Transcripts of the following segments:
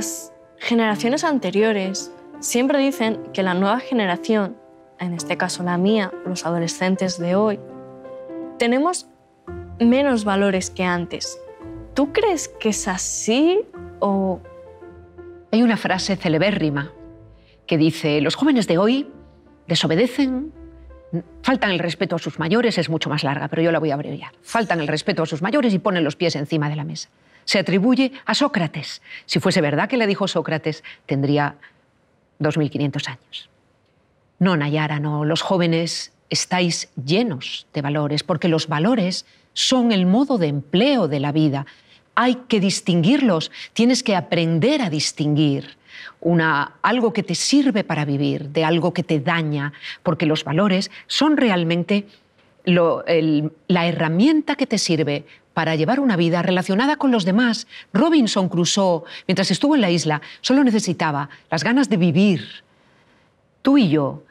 las generaciones anteriores siempre dicen que la nueva generación, en este caso la mía, los adolescentes de hoy, tenemos menos valores que antes. ¿Tú crees que es así o...? Hay una frase celebérrima que dice, los jóvenes de hoy desobedecen, faltan el respeto a sus mayores, es mucho más larga, pero yo la voy a abreviar. Faltan el respeto a sus mayores y ponen los pies encima de la mesa se atribuye a Sócrates. Si fuese verdad que le dijo Sócrates, tendría 2.500 años. No, Nayara, no, los jóvenes estáis llenos de valores, porque los valores son el modo de empleo de la vida. Hay que distinguirlos, tienes que aprender a distinguir una, algo que te sirve para vivir de algo que te daña, porque los valores son realmente la herramienta que te sirve para llevar una vida relacionada con los demás. Robinson Crusoe, mientras estuvo en la isla, solo necesitaba las ganas de vivir. Tú y yo,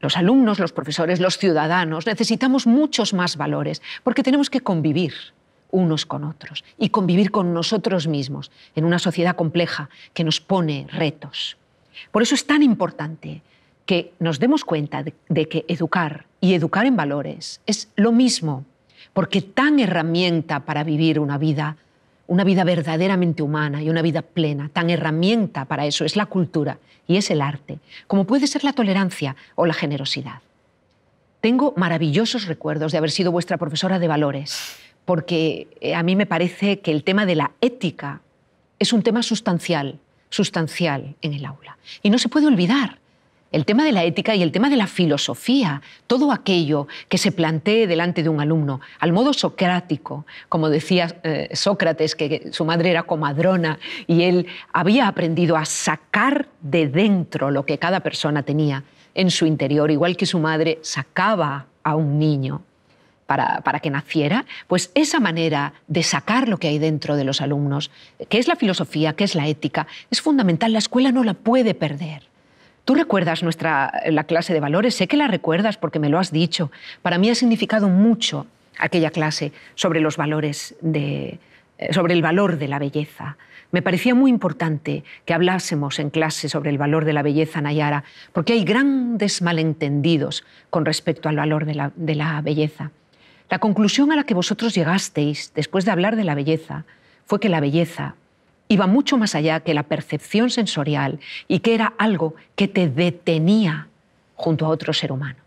los alumnos, los profesores, los ciudadanos, necesitamos muchos más valores, porque tenemos que convivir unos con otros y convivir con nosotros mismos en una sociedad compleja que nos pone retos. Por eso es tan importante que nos demos cuenta de, que educar y educar en valores es lo mismo porque tan herramienta para vivir una vida, una vida verdaderamente humana y una vida plena, tan herramienta para eso es la cultura y es el arte, como puede ser la tolerancia o la generosidad. Tengo maravillosos recuerdos de haber sido vuestra profesora de valores, porque eh, a mí me parece que el tema de la ética es un tema sustancial, sustancial en el aula. Y no se puede olvidar, el tema de la ética y el tema de la filosofía, todo aquello que se plantee delante de un alumno, al modo socrático, como decía eh, Sócrates, que su madre era comadrona y él había aprendido a sacar de dentro lo que cada persona tenía en su interior, igual que su madre sacaba a un niño para, para, que naciera, pues esa manera de sacar lo que hay dentro de los alumnos, que es la filosofía, que es la ética, es fundamental, la escuela no la puede perder. Tú recuerdas nuestra, la clase de valores, sé que la recuerdas porque me lo has dicho. Para mí ha significado mucho aquella clase sobre los valores de, sobre el valor de la belleza. Me parecía muy importante que hablásemos en clase sobre el valor de la belleza, Nayara, porque hay grandes malentendidos con respecto al valor de la belleza. La conclusión a la que vosotros llegasteis después de hablar de la belleza fue que la belleza iba mucho más allá que la percepción sensorial y que era algo que te detenía junto a otro ser humano.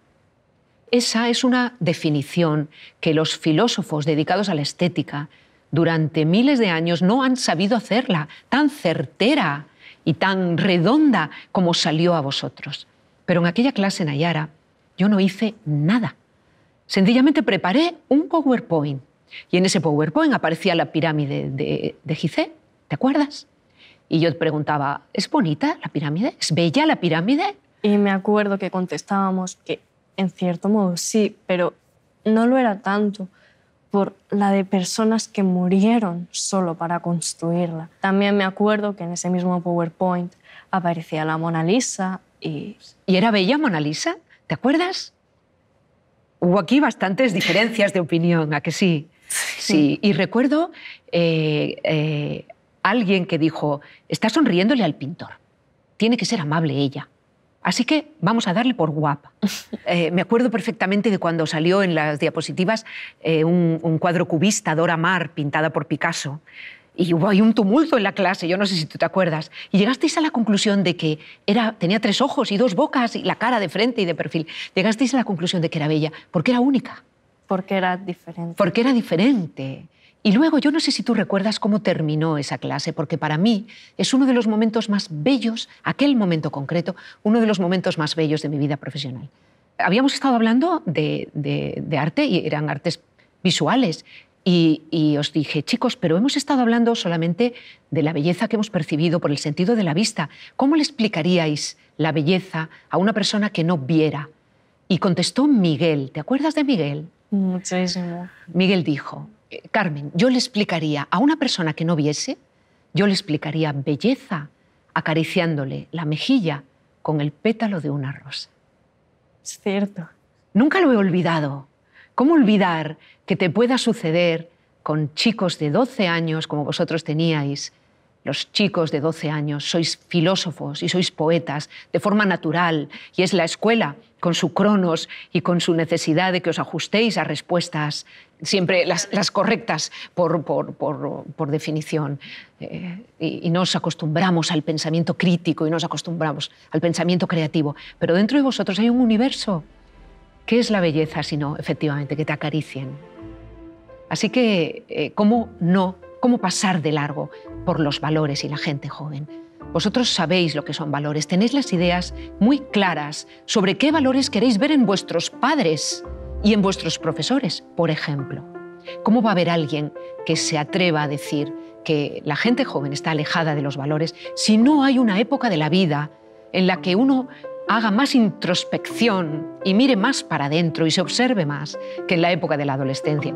Esa es una definición que los filósofos dedicados a la estética durante miles de años no han sabido hacerla tan certera y tan redonda como salió a vosotros. Pero en aquella clase en Ayara yo no hice nada. Sencillamente preparé un PowerPoint y en ese PowerPoint aparecía la pirámide de, de Gizeh ¿Te acuerdas? Y yo preguntaba, ¿es bonita la pirámide? ¿Es bella la pirámide? Y me acuerdo que contestábamos que en cierto modo sí, pero no lo era tanto por la de personas que murieron solo para construirla. También me acuerdo que en ese mismo PowerPoint aparecía la Mona Lisa y... ¿Y era bella Mona Lisa? ¿Te acuerdas? Hubo aquí bastantes diferencias de opinión, ¿a que sí? Sí, y recuerdo eh, eh, alguien que dijo, está sonriéndole al pintor, tiene que ser amable ella. Así que vamos a darle por guapa. Eh, me acuerdo perfectamente de cuando salió en las diapositivas eh, un, cuadro cubista, Dora Maar, pintada por Picasso. Y hubo ahí un tumulto en la clase, yo no sé si tú te acuerdas. Y llegasteis a la conclusión de que era, tenía tres ojos y dos bocas y la cara de frente y de perfil. Llegasteis a la conclusión de que era bella porque era única. Porque era diferente. Porque era diferente. Y luego, yo no sé si tú recuerdas cómo terminó esa clase, porque para mí es uno de los momentos más bellos, aquel momento concreto, uno de los momentos más bellos de mi vida profesional. Habíamos estado hablando de, arte y eran artes visuales. Y, y, os dije, chicos, pero hemos estado hablando solamente de la belleza que hemos percibido por el sentido de la vista. ¿Cómo le explicaríais la belleza a una persona que no viera? Y contestó Miguel, ¿te acuerdas de Miguel? Muchísimo. Miguel dijo, eh, Carmen, yo le explicaría a una persona que no viese, yo le explicaría belleza acariciándole la mejilla con el pétalo de una rosa. Es cierto. Nunca lo he olvidado. ¿Cómo olvidar que te pueda suceder con chicos de 12 años como vosotros teníais? Los chicos de 12 años sois filósofos y sois poetas de forma natural y es la escuela con su cronos y con su necesidad de que os ajustéis a respuestas siempre las, correctas por, definición. Eh, y, nos acostumbramos al pensamiento crítico y nos acostumbramos al pensamiento creativo. Pero dentro de vosotros hay un universo. ¿Qué es la belleza sino efectivamente que te acaricien? Así que, eh, ¿cómo no? ¿Cómo pasar de largo por los valores y la gente joven. Vosotros sabéis lo que son valores, tenéis las ideas muy claras sobre qué valores queréis ver en vuestros padres y en vuestros profesores, por ejemplo. ¿Cómo va a haber alguien que se atreva a decir que la gente joven está alejada de los valores si no hay una época de la vida en la que uno haga más introspección y mire más para adentro y se observe más que en la época de la adolescencia?